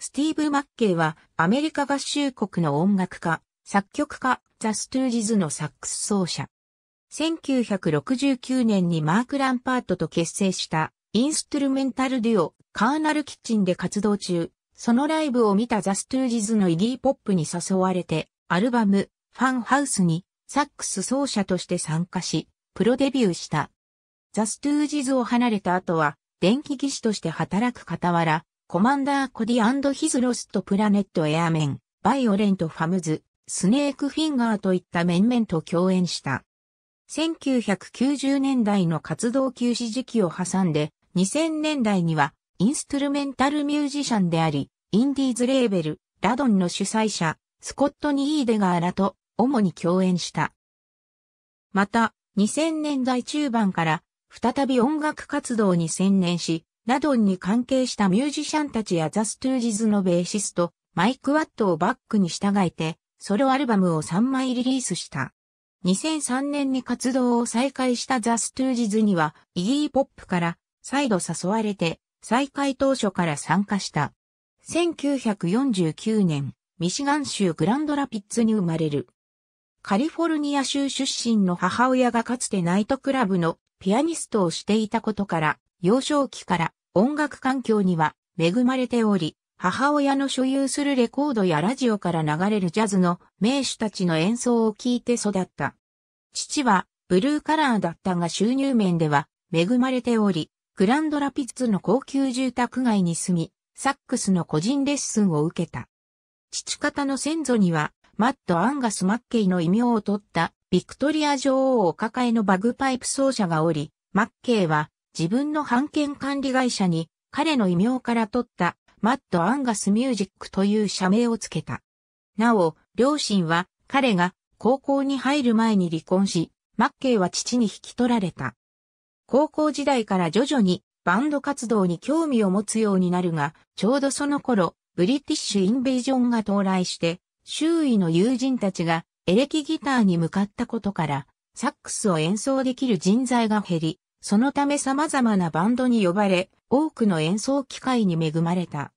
スティーブ・マッケイはアメリカ合衆国の音楽家、作曲家、ザ・ストゥージズのサックス奏者。1969年にマーク・ランパートと結成したインストゥルメンタルデュオ、カーナル・キッチンで活動中、そのライブを見たザ・ストゥージズのイギー・ポップに誘われて、アルバム、ファンハウスにサックス奏者として参加し、プロデビューした。ザ・ストゥージズを離れた後は、電気技師として働く傍ら、コマンダーコディヒズロストプラネットエアメン、バイオレントファムズ、スネークフィンガーといった面々と共演した。1990年代の活動休止時期を挟んで、2000年代にはインストゥルメンタルミュージシャンであり、インディーズレーベル、ラドンの主催者、スコット・ニーデガーらと主に共演した。また、2000年代中盤から再び音楽活動に専念し、ラドンに関係したミュージシャンたちやザ・ストゥージズのベーシスト、マイク・ワットをバックに従えて、ソロアルバムを3枚リリースした。2003年に活動を再開したザ・ストゥージズには、イギー・ポップから再度誘われて、再開当初から参加した。1949年、ミシガン州グランドラピッツに生まれる。カリフォルニア州出身の母親がかつてナイトクラブのピアニストをしていたことから、幼少期から音楽環境には恵まれており、母親の所有するレコードやラジオから流れるジャズの名手たちの演奏を聴いて育った。父はブルーカラーだったが収入面では恵まれており、グランドラピッツの高級住宅街に住み、サックスの個人レッスンを受けた。父方の先祖には、マット・アンガス・マッケイの異名を取った、ビクトリア女王を抱えのバグパイプ奏者がおり、マッケイは自分の版権管理会社に彼の異名から取ったマッド・アンガス・ミュージックという社名を付けた。なお、両親は彼が高校に入る前に離婚し、マッケイは父に引き取られた。高校時代から徐々にバンド活動に興味を持つようになるが、ちょうどその頃、ブリティッシュ・インベージョンが到来して、周囲の友人たちがエレキギターに向かったことから、サックスを演奏できる人材が減り、そのため様々なバンドに呼ばれ、多くの演奏機会に恵まれた。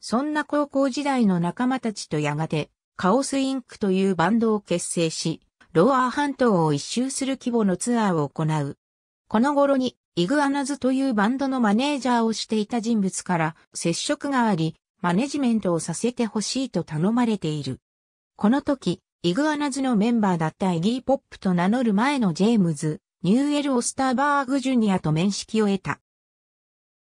そんな高校時代の仲間たちとやがて、カオスインクというバンドを結成し、ロアー半島を一周する規模のツアーを行う。この頃に、イグアナズというバンドのマネージャーをしていた人物から接触があり、マネジメントをさせてほしいと頼まれている。この時、イグアナズのメンバーだったエギー・ポップと名乗る前のジェームズ、ニューエル・オスターバーグ・ジュニアと面識を得た。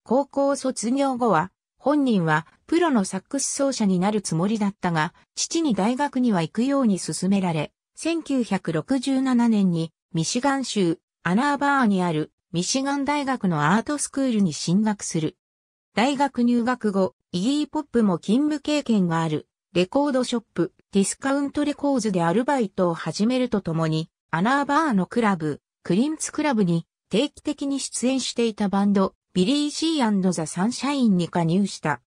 高校卒業後は、本人はプロのサックス奏者になるつもりだったが、父に大学には行くように勧められ、1967年にミシガン州アナーバーにあるミシガン大学のアートスクールに進学する。大学入学後、イギーポップも勤務経験があるレコードショップディスカウントレコーズでアルバイトを始めるとともに、アナーバーのクラブクリンツクラブに定期的に出演していたバンド、ビリー・シーザ・サンシャインに加入した。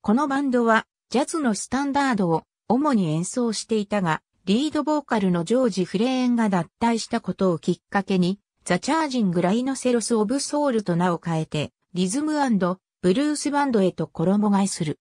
このバンドは、ジャズのスタンダードを主に演奏していたが、リードボーカルのジョージ・フレーンが脱退したことをきっかけに、ザ・チャージング・ライノセロス・オブ・ソウルと名を変えて、リズムブルースバンドへと衣替えする。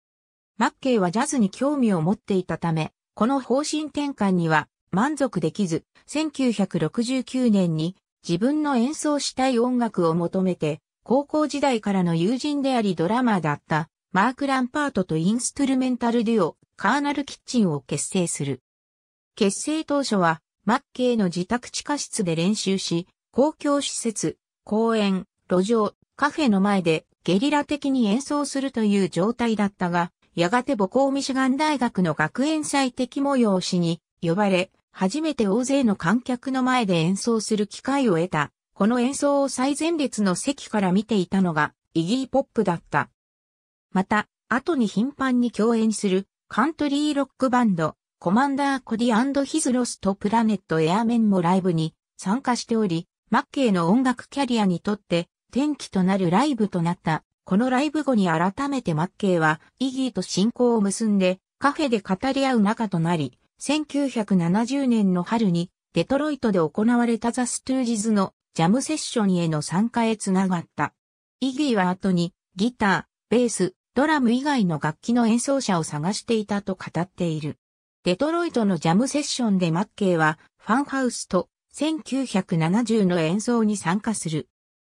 マッケイはジャズに興味を持っていたため、この方針転換には満足できず、1969年に自分の演奏したい音楽を求めて、高校時代からの友人でありドラマーだった、マーク・ランパートとインストゥルメンタルデュオ、カーナル・キッチンを結成する。結成当初は、マッケイの自宅地下室で練習し、公共施設、公園、路上、カフェの前でゲリラ的に演奏するという状態だったが、やがて母校ミシガン大学の学園祭的催しに呼ばれ、初めて大勢の観客の前で演奏する機会を得た。この演奏を最前列の席から見ていたのが、イギー・ポップだった。また、後に頻繁に共演する、カントリーロックバンド、コマンダー・コディヒズ・ロスとプラネット・エアメンもライブに参加しており、マッケイの音楽キャリアにとって、転機となるライブとなった。このライブ後に改めてマッケイは、イギーと親交を結んで、カフェで語り合う仲となり、1970年の春にデトロイトで行われたザ・ストゥージズのジャムセッションへの参加へつながった。イギーは後にギター、ベース、ドラム以外の楽器の演奏者を探していたと語っている。デトロイトのジャムセッションでマッケイはファンハウスと1970の演奏に参加する。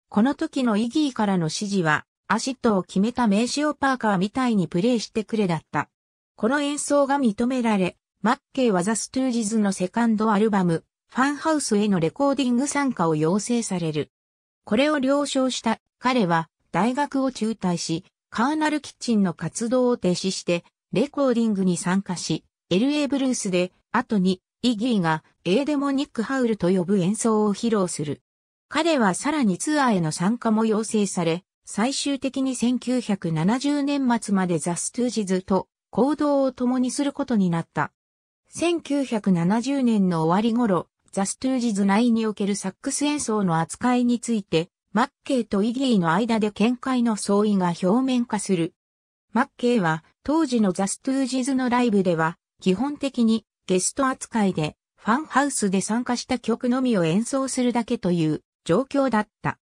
この時のイギーからの指示はアシッドを決めた名刺をパーカーみたいにプレイしてくれだった。この演奏が認められ、マッケイはザ・ストゥージズのセカンドアルバム、ファンハウスへのレコーディング参加を要請される。これを了承した彼は大学を中退し、カーナルキッチンの活動を停止して、レコーディングに参加し、LA ブルースで、後に、イギーがエーデモニックハウルと呼ぶ演奏を披露する。彼はさらにツアーへの参加も要請され、最終的に1970年末までザ・ストゥージズと行動を共にすることになった。1970年の終わり頃、ザ・ストゥージズ内におけるサックス演奏の扱いについて、マッケイとイギーの間で見解の相違が表面化する。マッケイは当時のザ・ストゥージズのライブでは基本的にゲスト扱いでファンハウスで参加した曲のみを演奏するだけという状況だった。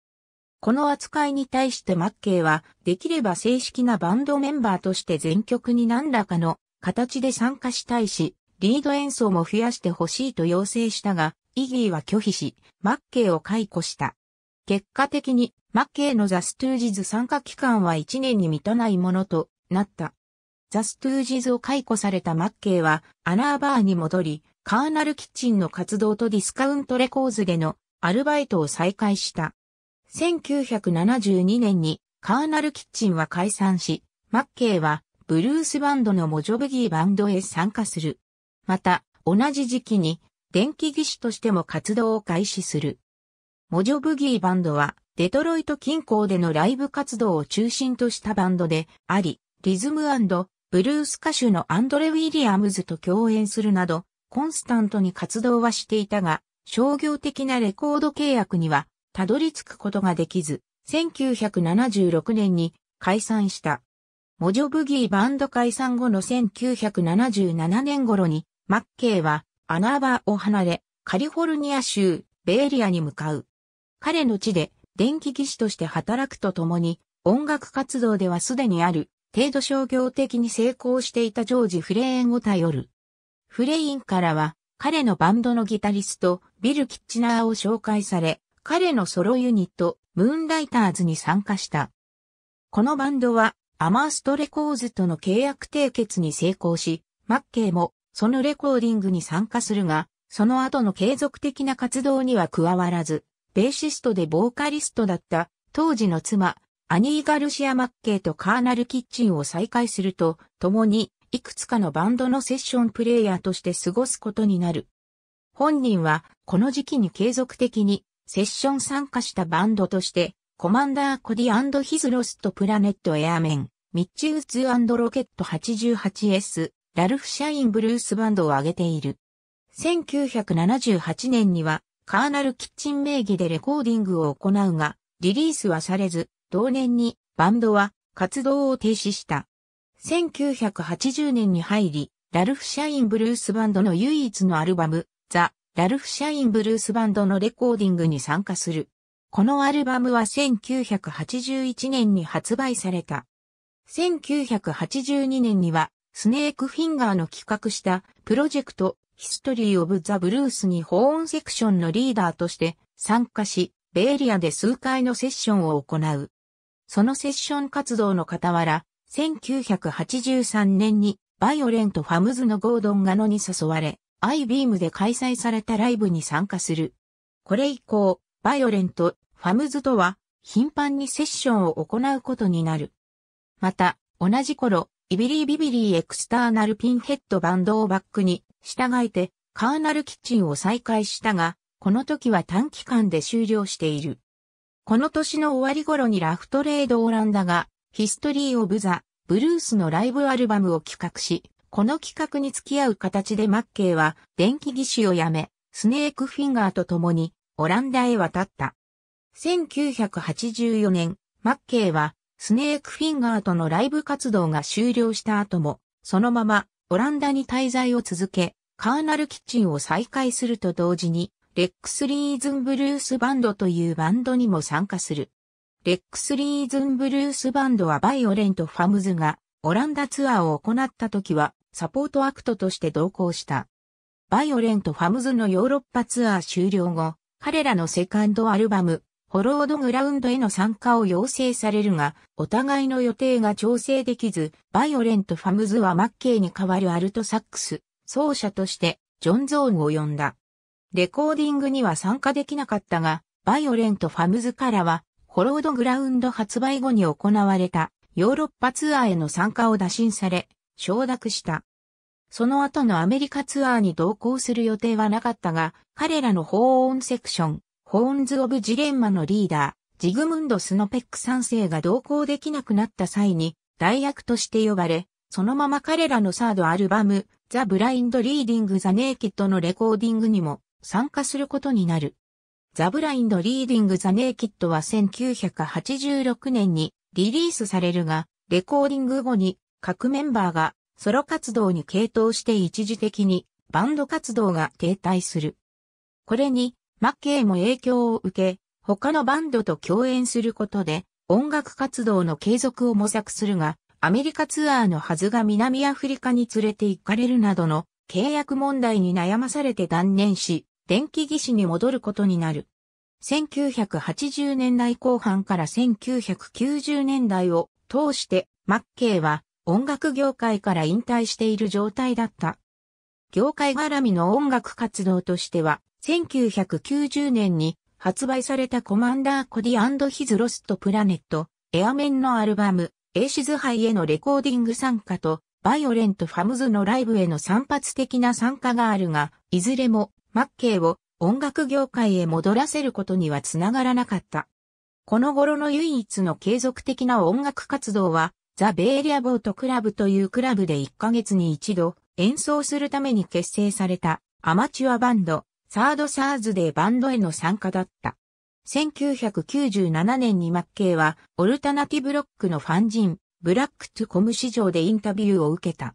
この扱いに対してマッケイはできれば正式なバンドメンバーとして全曲に何らかの形で参加したいし、リード演奏も増やしてほしいと要請したが、イギーは拒否し、マッケイを解雇した。結果的に、マッケイのザ・ストゥージズ参加期間は1年に満たないものとなった。ザ・ストゥージズを解雇されたマッケイは、アナーバーに戻り、カーナルキッチンの活動とディスカウントレコーズでのアルバイトを再開した。1972年にカーナルキッチンは解散し、マッケイはブルースバンドのモジョブギーバンドへ参加する。また、同じ時期に、電気技師としても活動を開始する。モジョブギーバンドは、デトロイト近郊でのライブ活動を中心としたバンドであり、リズムブルース歌手のアンドレ・ウィリアムズと共演するなど、コンスタントに活動はしていたが、商業的なレコード契約には、たどり着くことができず、1976年に解散した。モジョブギーバンド解散後の1977年頃に、マッケイはアナーバーを離れ、カリフォルニア州ベエリアに向かう。彼の地で電気技師として働くとともに、音楽活動ではすでにある、程度商業的に成功していたジョージ・フレーンを頼る。フレインからは、彼のバンドのギタリスト、ビル・キッチナーを紹介され、彼のソロユニット、ムーンライターズに参加した。このバンドは、アマーストレコーズとの契約締結に成功し、マッケイもそのレコーディングに参加するが、その後の継続的な活動には加わらず、ベーシストでボーカリストだった当時の妻、アニー・ガルシア・マッケイとカーナル・キッチンを再開すると、共にいくつかのバンドのセッションプレイヤーとして過ごすことになる。本人はこの時期に継続的にセッション参加したバンドとして、コマンダー・コディヒズ・ロスト・プラネット・エアメン、ミッチウズロケット 88S、ラルフ・シャイン・ブルースバンドを挙げている。1978年には、カーナル・キッチン名義でレコーディングを行うが、リリースはされず、同年にバンドは活動を停止した。1980年に入り、ラルフ・シャイン・ブルースバンドの唯一のアルバム、ザ・ラルフ・シャイン・ブルースバンドのレコーディングに参加する。このアルバムは1981年に発売された。1982年にはスネークフィンガーの企画したプロジェクトヒストリー・オブ・ザ・ブルースに保温セクションのリーダーとして参加し、ベイリアで数回のセッションを行う。そのセッション活動の傍ら、1983年にバイオレント・ファムズのゴードン・ガノに誘われ、アイビームで開催されたライブに参加する。これ以降、バイオレント、ファムズとは頻繁にセッションを行うことになる。また、同じ頃、イビリービビリーエクスターナルピンヘッドバンドをバックに、従えて、カーナルキッチンを再開したが、この時は短期間で終了している。この年の終わり頃にラフトレードオランダが、ヒストリー・オブ・ザ・ブルースのライブアルバムを企画し、この企画に付き合う形でマッケイは、電気技師を辞め、スネークフィンガーと共に、オランダへ渡った。1984年、マッケイは、スネークフィンガーとのライブ活動が終了した後も、そのままオランダに滞在を続け、カーナルキッチンを再開すると同時に、レックスリーズンブルースバンドというバンドにも参加する。レックスリーズンブルースバンドはバイオレント・ファムズがオランダツアーを行った時はサポートアクトとして同行した。バイオレント・ファムズのヨーロッパツアー終了後、彼らのセカンドアルバム、ホロードグラウンドへの参加を要請されるが、お互いの予定が調整できず、バイオレント・ファムズはマッケイに代わるアルトサックス、奏者として、ジョン・ゾーンを呼んだ。レコーディングには参加できなかったが、バイオレント・ファムズからは、ホロードグラウンド発売後に行われたヨーロッパツアーへの参加を打診され、承諾した。その後のアメリカツアーに同行する予定はなかったが、彼らの法音セクション、ホーンズ・オブ・ジレンマのリーダー、ジグムンド・スノペック3世が同行できなくなった際に、代役として呼ばれ、そのまま彼らのサードアルバム、ザ・ブラインド・リーディング・ザ・ネイキッドのレコーディングにも参加することになる。ザ・ブラインド・リーディング・ザ・ネイキッドは1986年にリリースされるが、レコーディング後に各メンバーがソロ活動に傾倒して一時的にバンド活動が停滞する。これにマッケイも影響を受け、他のバンドと共演することで、音楽活動の継続を模索するが、アメリカツアーのはずが南アフリカに連れて行かれるなどの契約問題に悩まされて断念し、電気技師に戻ることになる。1980年代後半から1990年代を通してマッケイは音楽業界から引退している状態だった。業界絡みの音楽活動としては1990年に発売されたコマンダーコディヒズロストプラネット、エアメンのアルバム、エイシズハイへのレコーディング参加と、バイオレントファムズのライブへの散発的な参加があるが、いずれも、マッケイを音楽業界へ戻らせることにはつながらなかった。この頃の唯一の継続的な音楽活動は、ザ・ベイリアボートクラブというクラブで1ヶ月に一度演奏するために結成されたアマチュアバンドサードサーズデーバンドへの参加だった。1997年にマッケイは、オルタナティブロックのファン人、ブラックトゥコム市場でインタビューを受けた。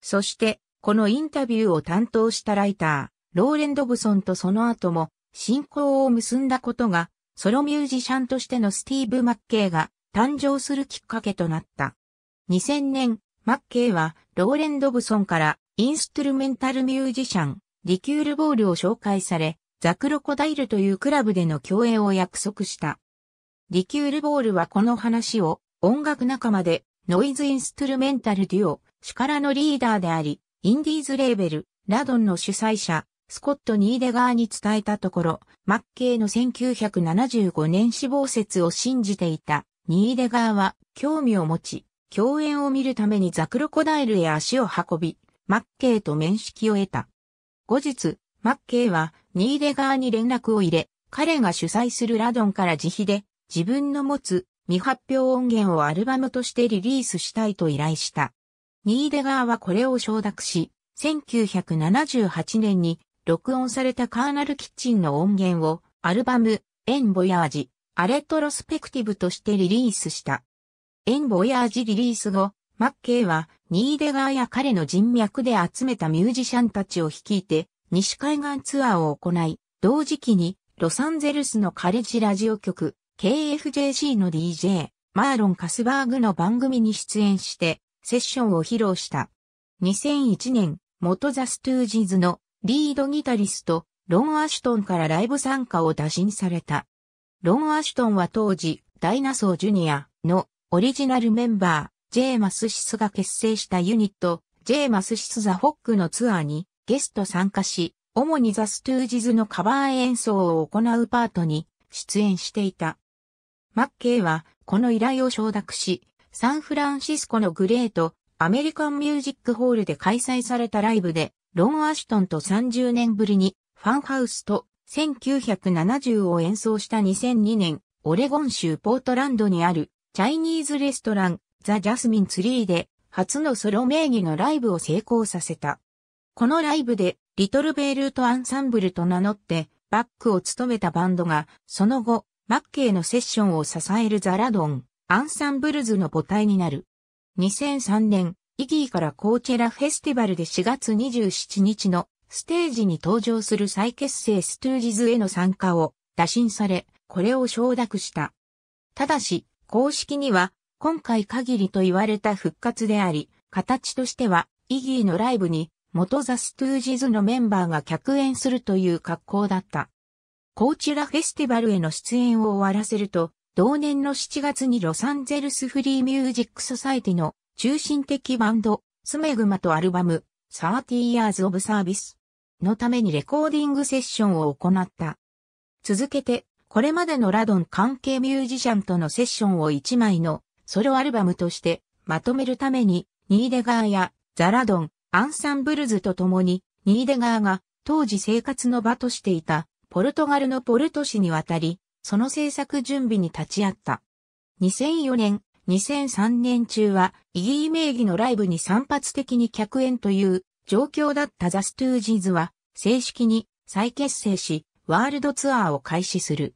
そして、このインタビューを担当したライター、ローレン・ドブソンとその後も、進行を結んだことが、ソロミュージシャンとしてのスティーブ・マッケイが誕生するきっかけとなった。2000年、マッケイはローレン・ドブソンからインストゥルメンタルミュージシャン、リキュールボールを紹介され、ザクロコダイルというクラブでの共演を約束した。リキュールボールはこの話を音楽仲間でノイズインストゥルメンタルデュオ、シカラのリーダーであり、インディーズレーベル、ラドンの主催者、スコット・ニーデガーに伝えたところ、マッケイの1975年死亡説を信じていたニーデガーは興味を持ち、共演を見るためにザクロコダイルへ足を運び、マッケイと面識を得た。後日、マッケイはニーデガーに連絡を入れ、彼が主催するラドンから自費で自分の持つ未発表音源をアルバムとしてリリースしたいと依頼した。ニーデガーはこれを承諾し、1978年に録音されたカーナルキッチンの音源をアルバムエンボヤージ、アレトロスペクティブとしてリリースした。エンボヤージリリース後、マッケイは、ニーデガーや彼の人脈で集めたミュージシャンたちを率いて、西海岸ツアーを行い、同時期に、ロサンゼルスのカレッジラジオ局、KFJC の DJ、マーロン・カスバーグの番組に出演して、セッションを披露した。2001年、元ザ・ストゥージーズのリードギタリスト、ロン・アシュトンからライブ参加を打診された。ロン・アシュトンは当時、ダイナソー・ジュニアのオリジナルメンバジェイ・マスシスが結成したユニット、ジェイ・マスシスザ・フォックのツアーにゲスト参加し、主にザ・ストゥージズのカバー演奏を行うパートに出演していた。マッケイはこの依頼を承諾し、サンフランシスコのグレート、アメリカンミュージックホールで開催されたライブで、ロン・アシュトンと30年ぶりにファンハウスと1970を演奏した2002年、オレゴン州ポートランドにあるチャイニーズレストランザ・ジャスミン・ツリーで初のソロ名義のライブを成功させた。このライブでリトル・ベイルート・アンサンブルと名乗ってバックを務めたバンドがその後マッケイのセッションを支えるザ・ラドン、アンサンブルズの母体になる。2003年、イギーからコーチェラフェスティバルで4月27日のステージに登場する再結成ストゥージズへの参加を打診され、これを承諾した。ただし、公式には今回限りと言われた復活であり、形としては、イギーのライブに、元ザ・ストゥージズのメンバーが客演するという格好だった。コーチラフェスティバルへの出演を終わらせると、同年の7月にロサンゼルスフリーミュージックソサイティの中心的バンド、スメグマとアルバム、30 Years of Service のためにレコーディングセッションを行った。続けて、これまでのラドン関係ミュージシャンとのセッションを1枚のソロアルバムとしてまとめるために、ニーデガーやザラドン、アンサンブルズと共に、ニーデガーが当時生活の場としていたポルトガルのポルト市に渡り、その制作準備に立ち会った。2004年、2003年中は、イギー名義のライブに散発的に客演という状況だったザ・ストゥージーズは、正式に再結成し、ワールドツアーを開始する。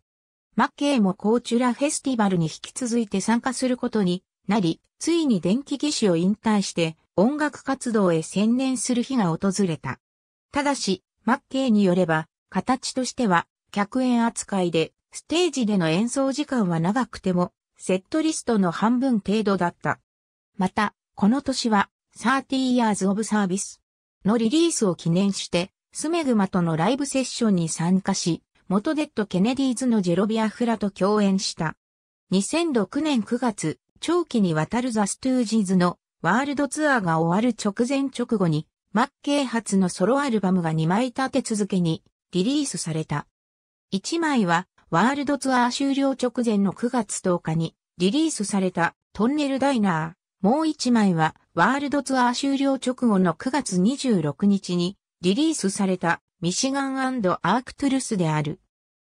マッケイもコーチュラフェスティバルに引き続いて参加することになり、ついに電気技師を引退して音楽活動へ専念する日が訪れた。ただし、マッケイによれば、形としては、客演扱いで、ステージでの演奏時間は長くても、セットリストの半分程度だった。また、この年は、30 Years of Service のリリースを記念して、スメグマとのライブセッションに参加し、元デッド・ケネディーズのジェロビアフラと共演した。2006年9月、長期にわたるザ・ストゥージーズのワールドツアーが終わる直前直後に、マッケイ発のソロアルバムが2枚立て続けにリリースされた。1枚はワールドツアー終了直前の9月10日にリリースされたトンネルダイナー。もう1枚はワールドツアー終了直後の9月26日にリリースされたミシガンアークトゥルスである。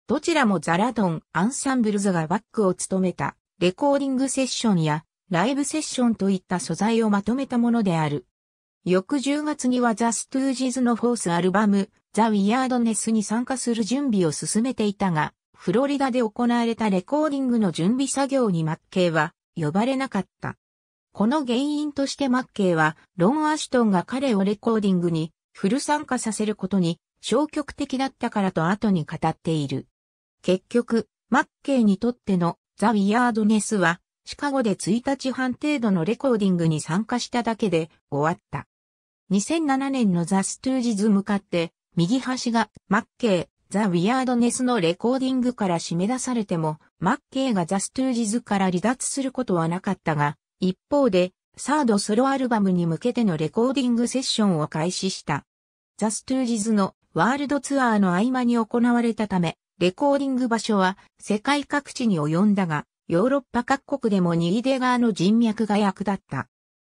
どちらもザラドン・アンサンブルズがバックを務めた、レコーディングセッションや、ライブセッションといった素材をまとめたものである。翌10月にはザ・ストゥージーズのフォースアルバム、ザ・ウィアードネスに参加する準備を進めていたが、フロリダで行われたレコーディングの準備作業にマッケイは呼ばれなかった。この原因としてマッケイは、ロン・アシュトンが彼をレコーディングにフル参加させることに消極的だったからと後に語っている。結局、マッケイにとってのザ・ウィアードネスは、シカゴで1日半程度のレコーディングに参加しただけで終わった。2007年のザ・ストゥージズ向かって、右端がマッケイ、ザ・ウィアードネスのレコーディングから締め出されても、マッケイがザ・ストゥージズから離脱することはなかったが、一方で、サードソロアルバムに向けてのレコーディングセッションを開始した。ザ・ストゥージズのワールドツアーの合間に行われたため、レコーディング場所は世界各地に及んだが、ヨーロッパ各国でも右手側の人脈が役立った。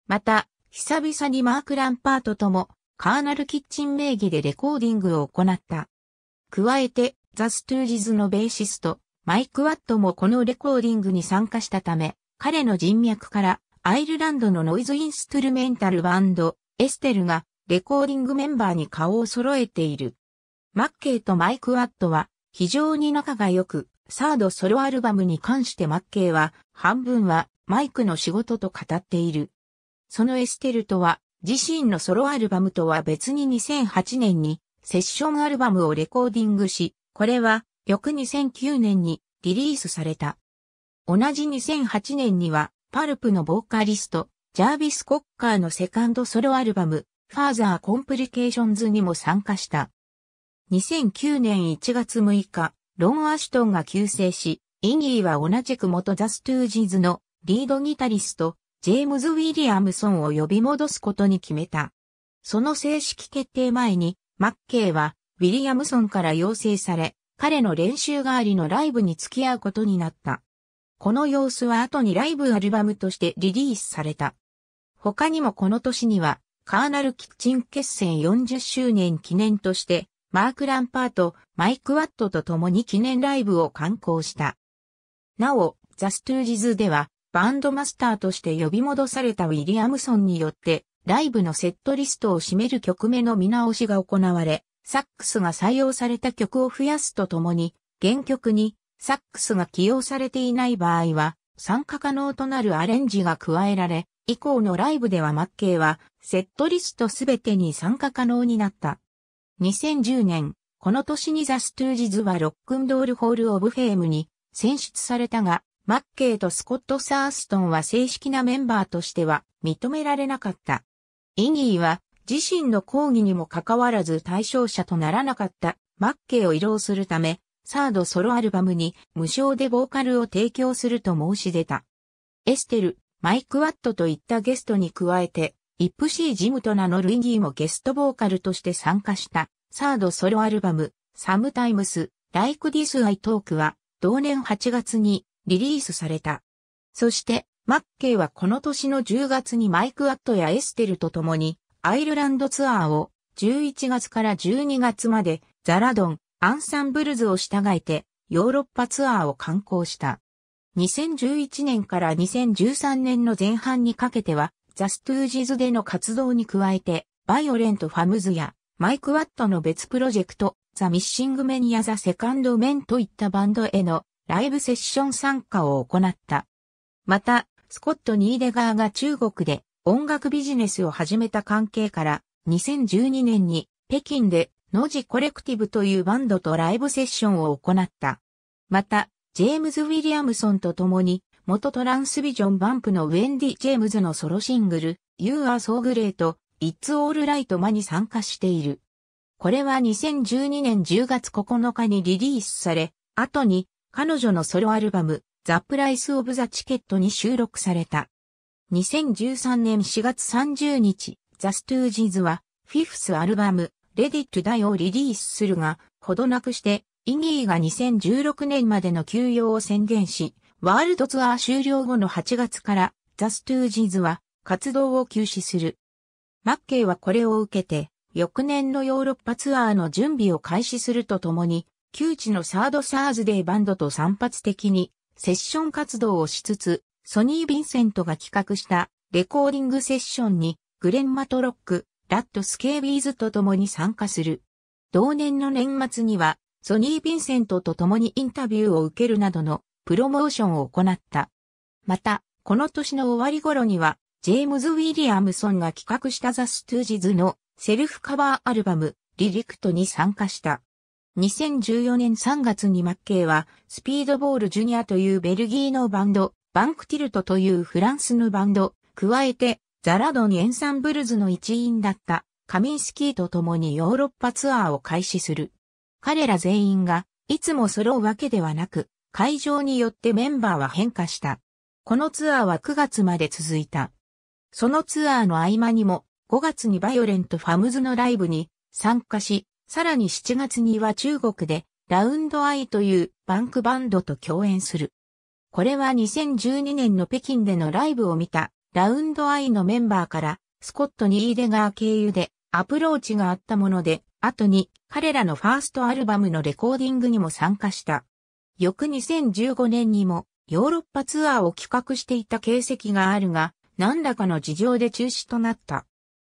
また、久々にマーク・ランパートとも、カーナル・キッチン名義でレコーディングを行った。加えて、ザ・ストゥージズのベーシスト、マイク・ワットもこのレコーディングに参加したため、彼の人脈からアイルランドのノイズ・インストゥルメンタルバンド、エステルがレコーディングメンバーに顔を揃えている。マッケイとマイク・ワットは非常に仲が良く、サードソロアルバムに関してマッケイは、半分はマイクの仕事と語っている。そのエステルとは、自身のソロアルバムとは別に2008年にセッションアルバムをレコーディングし、これは翌2009年にリリースされた。同じ2008年には、パルプのボーカリスト、ジャービス・コッカーのセカンドソロアルバム、ファーザー・コンプリケーションズにも参加した。2009年1月6日、ロン・アシュトンが急逝し、イギーは同じく元ザ・ストゥージーズのリードギタリスト、ジェームズ・ウィリアムソンを呼び戻すことに決めた。その正式決定前に、マッケイは、ウィリアムソンから要請され、彼の練習代わりのライブに付き合うことになった。この様子は後にライブアルバムとしてリリースされた。他にもこの年には、カーナルキッチン決戦40周年記念として、マーク・ランパート、マイク・ワットと共に記念ライブを刊行した。なお、ザ・ストゥージズでは、バンドマスターとして呼び戻されたウィリアムソンによって、ライブのセットリストを占める曲目の見直しが行われ、サックスが採用された曲を増やすとともに、原曲にサックスが起用されていない場合は、参加可能となるアレンジが加えられ、以降のライブではマッケイは、セットリストすべてに参加可能になった。2010年、この年にザ・ストゥージズはロックンドールホール・オブ・フェームに選出されたが、マッケイとスコット・サーストンは正式なメンバーとしては認められなかった。イギーは自身の抗議にもかかわらず対象者とならなかったマッケイを移動するため、サードソロアルバムに無償でボーカルを提供すると申し出た。エステル、マイク・ワットといったゲストに加えて、イップシー・ジムと名乗るインディーもゲストボーカルとして参加した、サードソロアルバム、サムタイムス、ライク・ディス・アイ・トークは、同年8月にリリースされた。そして、マッケイはこの年の10月にマイク・アットやエステルと共に、アイルランドツアーを、11月から12月まで、ザラドン、アンサンブルズを従えて、ヨーロッパツアーを観光した。2011年から2013年の前半にかけては、ザ・ストゥージズでの活動に加えて、バイオレント・ファムズや、マイク・ワットの別プロジェクト、ザ・ミッシング・メニア・ザ・セカンド・メンといったバンドへのライブセッション参加を行った。また、スコット・ニーデガーが中国で音楽ビジネスを始めた関係から、2012年に北京でノジコレクティブというバンドとライブセッションを行った。また、ジェームズ・ウィリアムソンと共に元トランスビジョンバンプのウェンディ・ジェームズのソロシングル、You Are So Great, It's All Right マに参加している。これは2012年10月9日にリリースされ、後に彼女のソロアルバム、ザ・プライス・オブ・ザ・チケットに収録された。2013年4月30日、ザ・ストゥージーズは、フィフスアルバム、レディット・ダイをリリースするが、ほどなくして、イギーが2016年までの休養を宣言し、ワールドツアー終了後の8月からザ・ストゥージーズは活動を休止する。マッケイはこれを受けて翌年のヨーロッパツアーの準備を開始するとともに旧知のサードサーズデイバンドと散発的にセッション活動をしつつソニー・ヴィンセントが企画したレコーディングセッションにグレン・マトロック、ラッド・スケービーズと共に参加する。同年の年末にはソニー・ヴィンセントと共にインタビューを受けるなどのプロモーションを行った。また、この年の終わり頃には、ジェームズ・ウィリアムソンが企画したザ・ストゥージズのセルフカバーアルバム、リリクトに参加した。2014年3月にマッケイは、スピードボールジュニアというベルギーのバンド、バンクティルトというフランスのバンド、加えて、ザラドンエンサンブルズの一員だった、カミンスキーと共にヨーロッパツアーを開始する。彼ら全員が、いつも揃うわけではなく、会場によってメンバーは変化した。このツアーは9月まで続いた。そのツアーの合間にも、5月にバイオレント・ファムズのライブに参加し、さらに7月には中国で、ラウンドアイというバンクバンドと共演する。これは2012年の北京でのライブを見た、ラウンドアイのメンバーから、スコットニーデガー経由でアプローチがあったもので、後に彼らのファーストアルバムのレコーディングにも参加した。翌2015年にもヨーロッパツアーを企画していた形跡があるが、何らかの事情で中止となった。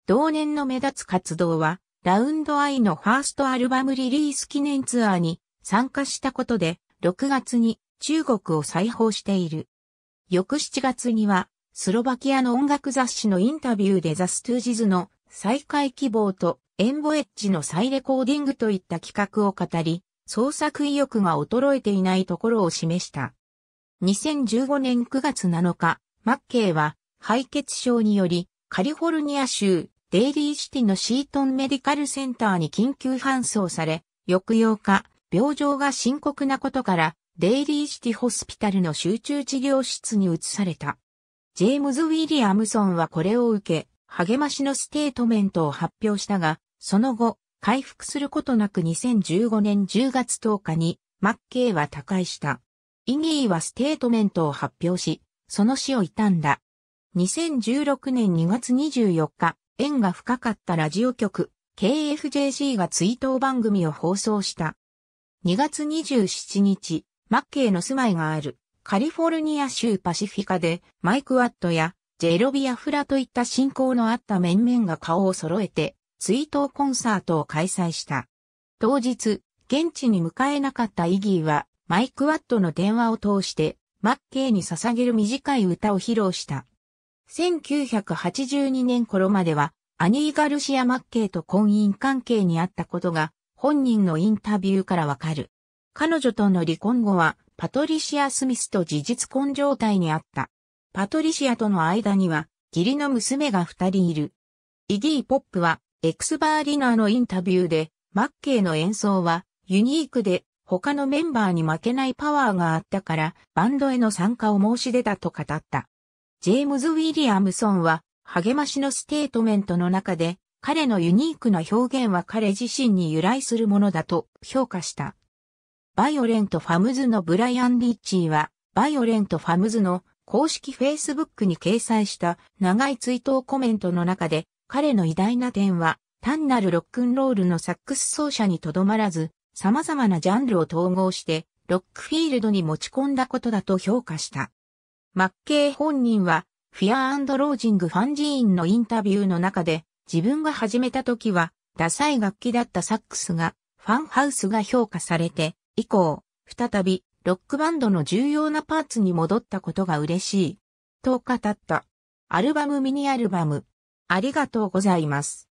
同年の目立つ活動は、ラウンドアイのファーストアルバムリリース記念ツアーに参加したことで、6月に中国を再訪している。翌7月には、スロバキアの音楽雑誌のインタビューでザ・ストゥージズの再開希望とエンボエッジの再レコーディングといった企画を語り、創作意欲が衰えていないところを示した。2015年9月7日、マッケイは敗血症によりカリフォルニア州デイリーシティのシートンメディカルセンターに緊急搬送され、翌8日、病状が深刻なことからデイリーシティホスピタルの集中治療室に移された。ジェームズ・ウィリアムソンはこれを受け、励ましのステートメントを発表したが、その後、回復することなく2015年10月10日にマッケイは他界した。イギーはステートメントを発表し、その死を悼んだ。2016年2月24日、縁が深かったラジオ局 KFJC が追悼番組を放送した。2月27日、マッケイの住まいがあるカリフォルニア州パシフィカでマイク・ワットやジェロビア・フラといった信仰のあった面々が顔を揃えて追悼コンサートを開催した。当日、現地に向かえなかったイギーは、マイクワットの電話を通して、マッケイに捧げる短い歌を披露した。1982年頃までは、アニー・ガルシア・マッケイと婚姻関係にあったことが、本人のインタビューからわかる。彼女との離婚後は、パトリシア・スミスと事実婚状態にあった。パトリシアとの間には、義理の娘が二人いる。イギー・ポップは、エクスバーリナーのインタビューで、マッケイの演奏はユニークで他のメンバーに負けないパワーがあったからバンドへの参加を申し出たと語った。ジェームズ・ウィリアムソンは励ましのステートメントの中で彼のユニークな表現は彼自身に由来するものだと評価した。バイオレント・ファムズのブライアン・リッチーはバイオレント・ファムズの公式フェイスブックに掲載した長い追悼コメントの中で彼の偉大な点は、単なるロックンロールのサックス奏者にとどまらず、様々なジャンルを統合して、ロックフィールドに持ち込んだことだと評価した。マッケイ本人は、フィアロージングファンジーンのインタビューの中で、自分が始めた時は、ダサい楽器だったサックスが、ファンハウスが評価されて、以降、再び、ロックバンドの重要なパーツに戻ったことが嬉しい。と語った。アルバムミニアルバム、ありがとうございます。